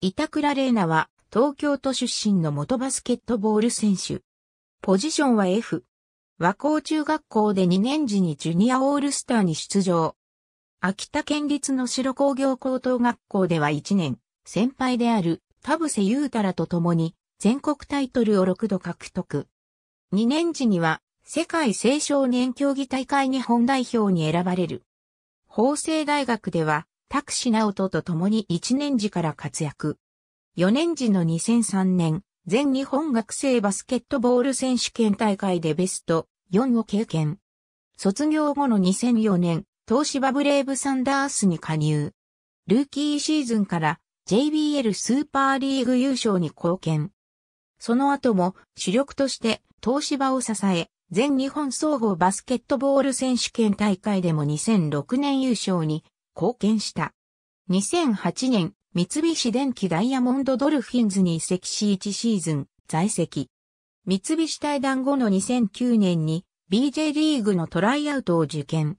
板倉玲奈は東京都出身の元バスケットボール選手。ポジションは F。和光中学校で2年時にジュニアオールスターに出場。秋田県立の城工業高等学校では1年、先輩である田伏雄太らと共に全国タイトルを6度獲得。2年時には世界青少年競技大会日本代表に選ばれる。法政大学ではタクシナオトと共に1年時から活躍。4年時の2003年、全日本学生バスケットボール選手権大会でベスト4を経験。卒業後の2004年、東芝ブレイブサンダースに加入。ルーキーシーズンから JBL スーパーリーグ優勝に貢献。その後も主力として東芝を支え、全日本総合バスケットボール選手権大会でも2006年優勝に貢献した。2008年、三菱電機ダイヤモンドドルフィンズに移籍し1シーズン在籍。三菱対談後の2009年に BJ リーグのトライアウトを受験。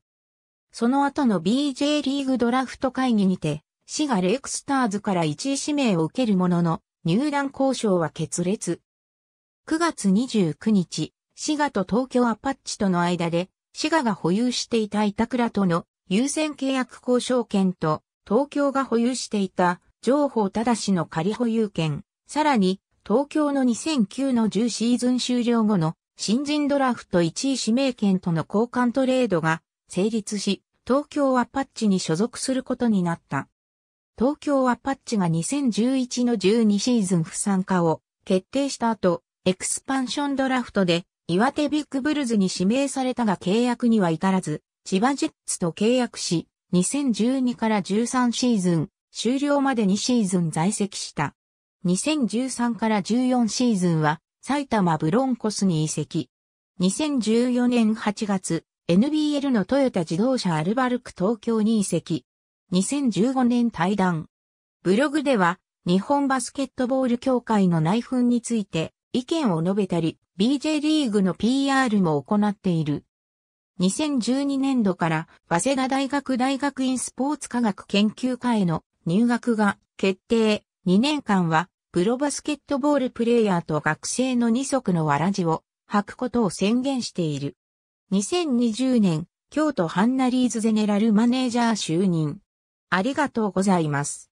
その後の BJ リーグドラフト会議にて、滋賀レイクスターズから1位指名を受けるものの、入団交渉は決裂。9月29日、滋賀と東京アパッチとの間で、滋賀が保有していた板倉との優先契約交渉権と東京が保有していた情報正の仮保有権、さらに東京の2009の10シーズン終了後の新人ドラフト1位指名権との交換トレードが成立し、東京アパッチに所属することになった。東京アパッチが2011の12シーズン不参加を決定した後、エクスパンションドラフトで岩手ビッグブルズに指名されたが契約には至らず、千葉ジェッツと契約し、2012から13シーズン、終了まで2シーズン在籍した。2013から14シーズンは埼玉ブロンコスに移籍。2014年8月、NBL のトヨタ自動車アルバルク東京に移籍。2015年対談。ブログでは、日本バスケットボール協会の内紛について意見を述べたり、BJ リーグの PR も行っている。2012年度から早稲田大学大学院スポーツ科学研究科への入学が決定。2年間はプロバスケットボールプレイヤーと学生の二足のわらじを履くことを宣言している。2020年、京都ハンナリーズゼネラルマネージャー就任。ありがとうございます。